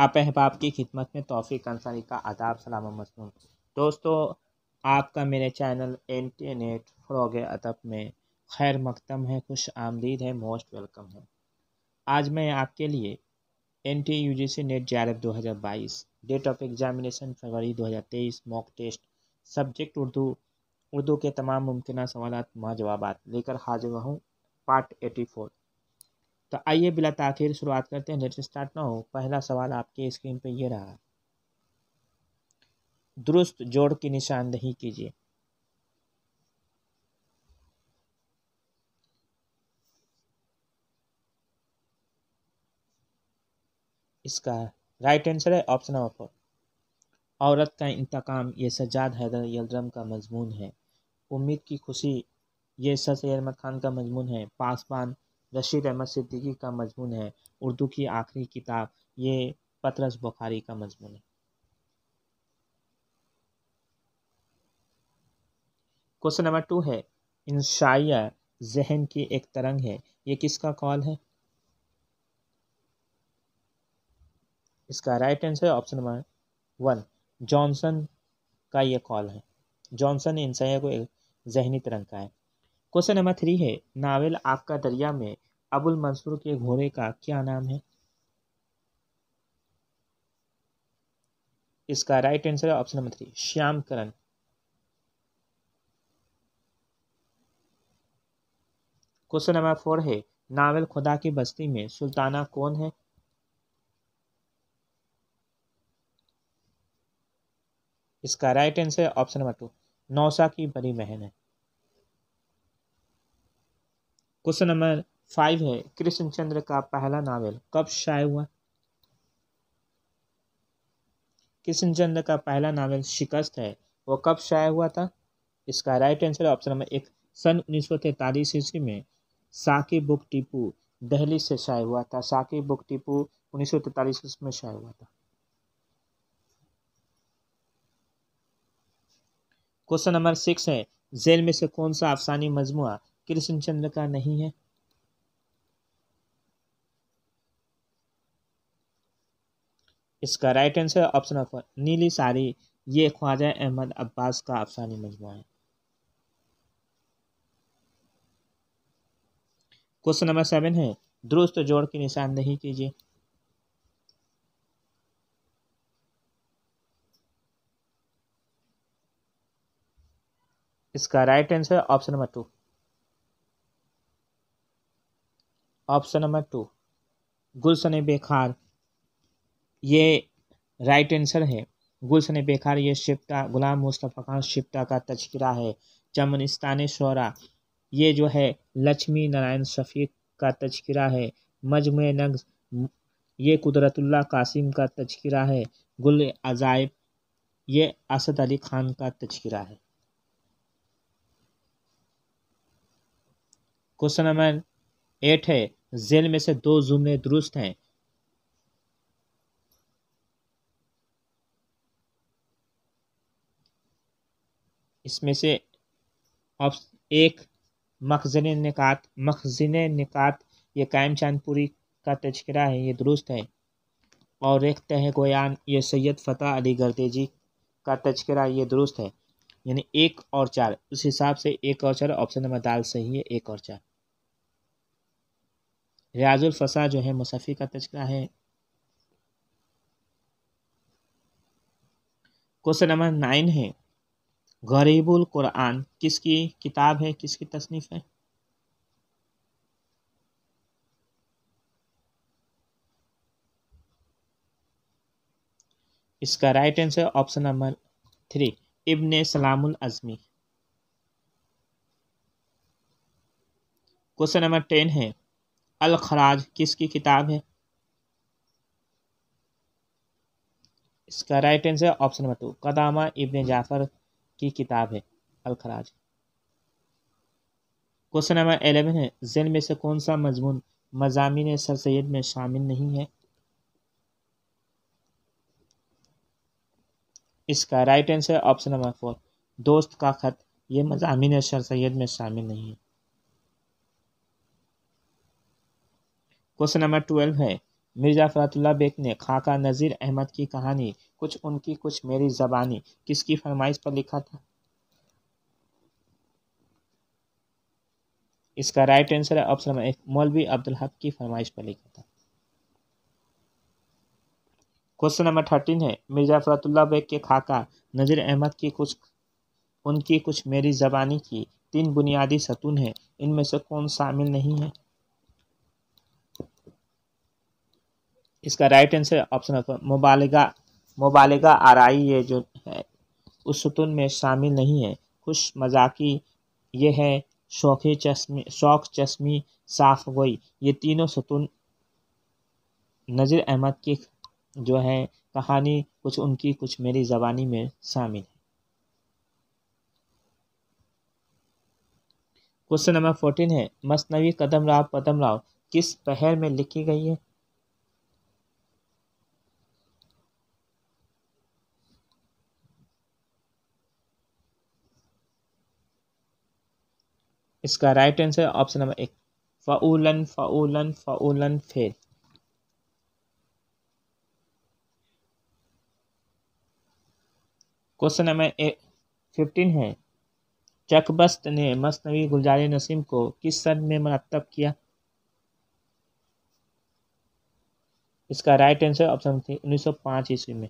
आप अहबाब की खिदमत में तोफ़ी अंसारी का आदाब सलाम मसनून दोस्तों आपका मेरे चैनल एन नेट फ्रोग अदब में खैर मकदम है खुश आमदीद है मोस्ट वेलकम है आज मैं आपके लिए N T U G C NET जैरब दो हज़ार बाईस डेट ऑफ एग्ज़ामिनेशन फरवरी दो हज़ार तेईस mock test subject Urdu Urdu के तमाम मुमकिन सवाल माँ जवाब लेकर हाजिर हुआ हूँ पार्ट एटी फोर तो आइए बिला ताखिर शुरुआत करते हैं लेट स्टार्ट ना हो पहला सवाल आपके स्क्रीन पे ये रहा दुरुस्त जोड़ की निशानदही कीजिए इसका राइट आंसर है ऑप्शन नंबर फोर औरत का इंतकाम ये सज्जाद हैदर यलरम का मजमून है उम्मीद की खुशी ये सर सैद अहमद खान का मजमून है पासवान रशीद अहमद सिद्दीकी का मजमून है उर्दू की आखिरी किताब ये पतरस बुखारी का मजमून है क्वेश्चन नंबर टू है इन जहन की एक तरंग है ये किसका कॉल है इसका right answer option number one Johnson का ये कॉल है जॉनसन इन को एक जहनी तरंग का है क्वेश्चन नंबर थ्री है नावल आपका दरिया में अबुल मंसूर के घोड़े का क्या नाम है इसका राइट आंसर है option number three Shyam Karan question number four है नावल खुदा की बस्ती में सुल्ताना कौन है इसका राइट आंसर है ऑप्शन नंबर टू नौसा की बड़ी बहन है क्वेश्चन नंबर फाइव है कृष्णचंद्र का पहला नावल कब शाय हुआ कृष्णचंद्र का पहला नावल शिकस्त है वो कब शाय हुआ था इसका राइट आंसर ऑप्शन नंबर एक सन उन्नीस सौ तैतालीस ईस्वी में साकी बुक टीपू दहली से शाय हुआ था साकी बुक टीपू उन्नीस सौ तैतालीस ईस्वी में शाय हुआ था क्वेश्चन नंबर सिक्स है जेल में से कौन सा अफसानी मजमुआ कृष्णचंद्र का नहीं है इसका राइट आंसर ऑप्शन नंबर नीली साड़ी ये ख्वाजा अहमद अब्बास का अफसानी मजमू है क्वेश्चन नंबर सेवन है दुरुस्त जोड़ की निशानदेही कीजिए इसका right answer option number two option number two Gulshan Bekhar ये राइट आंसर है गुलशन बेकार ये शिप्टा गुलाम मुस्तफ़ा खान शिप्टा का तस्करा है चमनिस्तान शौरा ये जो है लक्ष्मी नारायण शफीक का तस्करा है मजमु नग्स ये कुदरतुल्ला कासिम का तस्करा है गुल अजायब ये असद अली खान का तस्करा है क्वेश्चन नंबर एट है जेल में से दो जुमले दुरुस्त हैं इसमें से एक मखजन निकात मखजन निकात ये कायम चांदपुरी का तस्करा है ये दुरुस्त है और एक तह गोयान ये सैयद फ़तेह अली गर्देजी का तस्करा ये दुरुस्त है यानी एक और चार उस हिसाब से एक और चार ऑप्शन नंबर दाल सही है एक और चार रियाजुल फसा जो है मुसफ़ी का तस्करा है क्वेश्चन नंबर नाइन है गरीबुल कुरान किसकी किताब है किसकी तसनीफ़ है इसका right answer option number three Ibne Salamul Azmi question number ten है अल खराज किसकी किताब है इसका right answer option number two Qudama Ibne Jafar की किताब है अलखराज क्वेश्चन नंबर एलेवन है जेल में से कौन सा मजमून मजामी सर सैद में शामिल नहीं है इसका right answer option number four दोस्त का ख़त ये मजामी सर सैद में शामिल नहीं है क्वेश्चन नंबर ट्वेल्व है मिर्ज़ा फ़तुल्ला बेग ने खाका नज़ीर अहमद की कहानी कुछ उनकी कुछ मेरी ज़बानी किसकी फरमाइश पर लिखा था इसका राइट आंसर है ऑप्शन नंबर एक मौलवी अब्दुल हक की फरमाइश पर लिखा था क्वेश्चन नंबर थर्टीन है मिर्ज़ा फ़तुल्ला बेग के खाका नज़ीर अहमद की कुछ उनकी कुछ मेरी ज़बानी की तीन बुनियादी सतून है इनमें से कौन शामिल नहीं है इसका राइट आंसर ऑप्शन मुबालिगा आर आई ये जो है उस सतून में शामिल नहीं है खुश मजाकी ये है शौकी चश्मी शौक चश्मी साफ गोई ये तीनों सतून नज़र अहमद की जो है कहानी कुछ उनकी कुछ मेरी ज़बानी में शामिल है क्वेश्चन नंबर फोर्टीन है मसनवी कदम राव पदम राव किस पहर में लिखी गई है इसका राइट आंसर ऑप्शन नंबर एक फ़ाउलन फ़ाउलन फ़ाउलन फेल क्वेश्चन नंबर फिफ्टीन है चकबस्त ने मसनवी गुलजार नसीम को किस सन में मरतब किया इसका राइट आंसर ऑप्शन थी 1905 ईस्वी में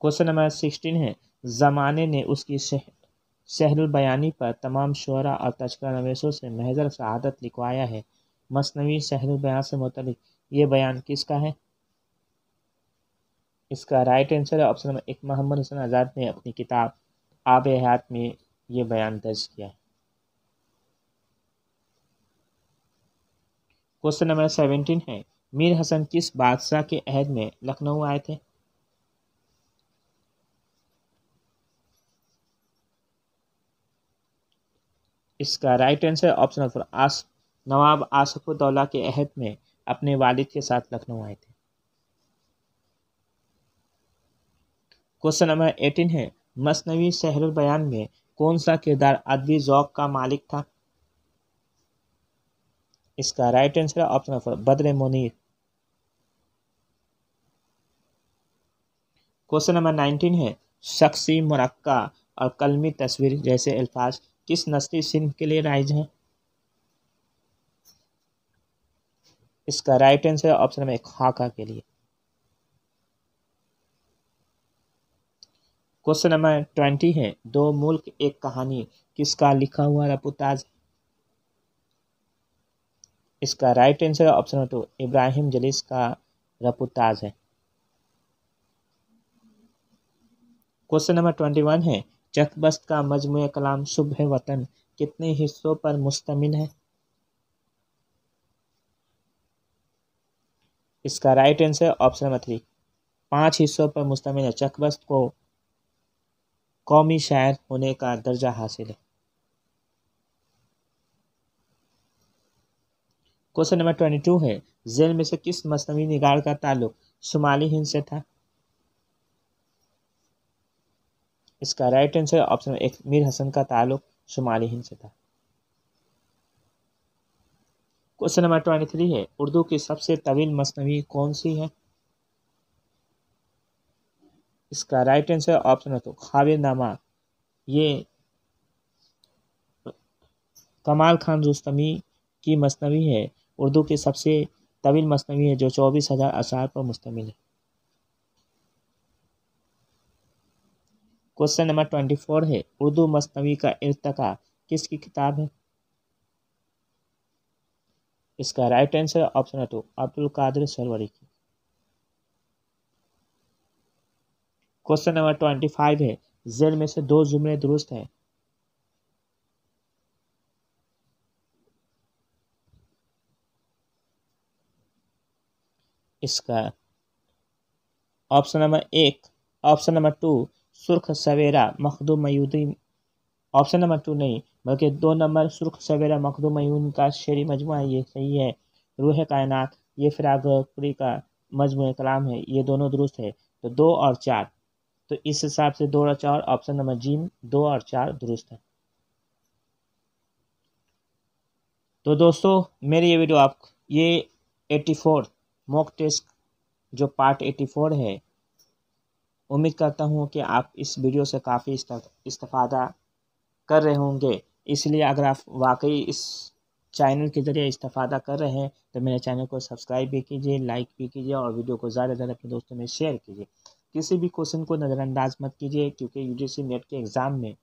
क्वेश्चन नंबर सिक्सटीन है ज़माने ने उसकी शह, सहरुलबयानी पर तमाम शुरा और तस्करा नवेशों से महजर शहादत लिखवाया है मसनवी सहरुलबयान से मुतल ये बयान किसका है इसका राइट आंसर है ऑप्शन नंबर एक मोहम्मद हुसैन आज़ाद ने अपनी किताब आब हयात में ये बयान दर्ज किया है क्वेश्चन नंबर सेवेंटीन है मीर हसन किस बादशाह के अहद में लखनऊ आए थे इसका राइट आंसर ऑप्शन नंबर आस नवाब आसफुद्दौला के अहद में अपने वालिद के साथ लखनऊ आए थे क्वेश्चन नंबर एटीन है मसनवी सहर बयान में कौन सा किरदार अदबी जौक का मालिक था इसका राइट आंसर है option number Badr Munir question number nineteen है शख्सी मुरक्का और कलमी तस्वीर जैसे अल्फाज किस नस्ली सिंह के लिए राइज है इसका राइट आंसर ऑप्शन नंबर एक खाका के लिए क्वेश्चन नंबर ट्वेंटी है दो मुल्क एक कहानी किसका लिखा हुआ रपुताज इसका right answer option number two Ibrahim Jalees का रपुताज है क्वेश्चन नंबर ट्वेंटी वन है चकबस्त का मजमू कलाम शुभ वतन कितने हिस्सों पर मुश्तम है इसका right answer option number three पांच हिस्सों पर मुश्तम है चकबस्त को कौमी शायर होने का दर्जा हासिल है क्वेश्चन नंबर ट्वेंटी टू है जेल में से किस मसनवी निगार का ताल्लुक शुमाली हिंद से था इसका राइट आंसर ऑप्शन एक मीर हसन का ताल्लुक शुमाली हिंद से था क्वेश्चन नंबर ट्वेंटी थ्री है उर्दू की सबसे तवील मसनवी कौन सी है इसका राइट आंसर ऑप्शन है तो खाबिर नामा ये कमाल खान रुस्तमी की मसनवी है उर्दू की सबसे तवील मसनवी है जो चौबीस हज़ार अशार पर मुश्तमिल है क्वेश्चन नंबर ट्वेंटी फोर है उर्दू मस्तवी का इर्तका किसकी किताब है इसका राइट आंसर ऑप्शन है टू तो अब्दुल कादिर सरवरी की क्वेश्चन नंबर ट्वेंटी फाइव है जेल में से दो जुमले दुरुस्त हैं इसका ऑप्शन नंबर एक option number two Surkh Savera Makhdoom option number two नहीं बल्कि दो नंबर सुर्ख सवेरा मखदूम मयून का शेरी मजमू ये सही है रूह कायनात ये फिरागपुरी का मजमू कलाम है ये दोनों दुरुस्त है तो दो और चार तो इस हिसाब से दो और चार ऑप्शन नंबर जीम दो और चार दुरुस्त है तो दोस्तों मेरी ये वीडियो आप ये 84 मॉक टेस्ट जो पार्ट 84 है उम्मीद करता हूँ कि आप इस वीडियो से काफ़ी इस्तादा कर रहे होंगे इसलिए अगर आप वाकई इस चैनल के ज़रिए इस्तादा कर रहे हैं तो मेरे चैनल को सब्सक्राइब भी कीजिए लाइक भी कीजिए और वीडियो को ज़्यादा से ज़्यादा अपने दोस्तों में शेयर कीजिए किसी भी क्वेश्चन को नज़रअंदाज मत कीजिए क्योंकि यूजीसी नेट के एग्ज़ाम में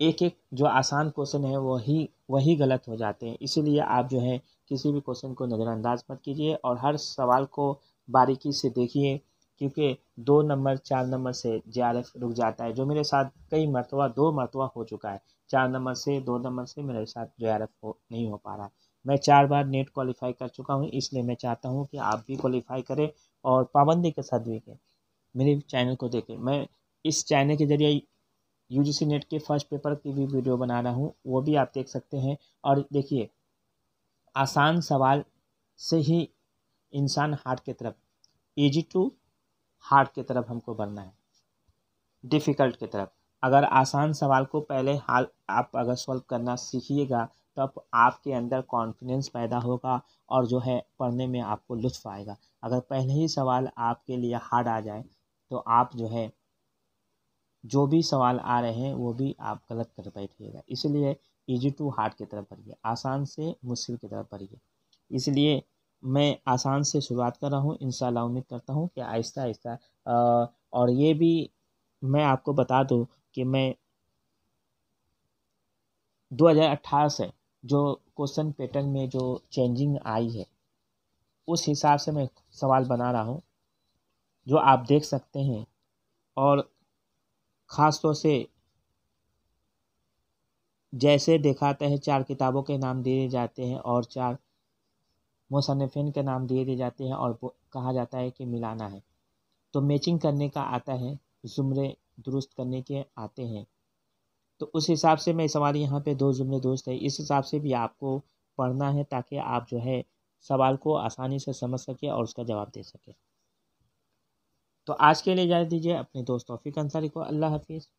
एक एक जो आसान क्वेश्चन है वही वही गलत हो जाते हैं इसीलिए आप जो है किसी भी क्वेश्चन को नज़रअंदाज मत कीजिए और हर सवाल को बारीकी से देखिए क्योंकि दो नंबर चार नंबर से जे रुक जाता है जो मेरे साथ कई मरतबा दो मरतबा हो चुका है चार नंबर से दो नंबर से मेरे साथ जे हो नहीं हो पा रहा है मैं चार बार नेट क्वालिफाई कर चुका हूँ इसलिए मैं चाहता हूँ कि आप भी क्वालिफाई करें और पाबंदी के साथ भी करें मेरे चैनल को देखें मैं इस चैनल के ज़रिए यू नेट के फर्स्ट पेपर की भी वीडियो बना रहा हूँ वो भी आप देख सकते हैं और देखिए आसान सवाल से ही इंसान हार्ट की तरफ ईजी टू हार्ड की तरफ हमको बढ़ना है डिफ़िकल्ट की तरफ अगर आसान सवाल को पहले हाल आप अगर सॉल्व करना सीखिएगा तब आपके अंदर कॉन्फिडेंस पैदा होगा और जो है पढ़ने में आपको लुत्फ आएगा अगर पहले ही सवाल आपके लिए हार्ड आ जाए तो आप जो है जो भी सवाल आ रहे हैं वो भी आप गलत कर बैठिएगा इसलिए ईजी टू हार्ड की तरफ पढ़िए आसान से मुश्किल की तरफ पढ़िए इसलिए मैं आसान से शुरुआत कर रहा हूँ इन उम्मीद करता हूँ कि आहिस्ता आहिस्ता और ये भी मैं आपको बता दूँ कि मैं 2018 से जो क्वेश्चन पैटर्न में जो चेंजिंग आई है उस हिसाब से मैं सवाल बना रहा हूँ जो आप देख सकते हैं और ख़ास तौर से जैसे दिखाते हैं चार किताबों के नाम दिए जाते हैं और चार मुसनफ़िन के नाम दिए दिए जाते हैं और कहा जाता है कि मिलाना है तो मैचिंग करने का आता है ज़ुमरे दुरुस्त करने के आते हैं तो उस हिसाब से मैं सवाल यहाँ पे दो जुमरे दोस्त है इस हिसाब से भी आपको पढ़ना है ताकि आप जो है सवाल को आसानी से समझ सके और उसका जवाब दे सके तो आज के लिए इजाज़त दीजिए अपने दोस्त तोफ़ी अंसारी को अल्लाह हाफिज़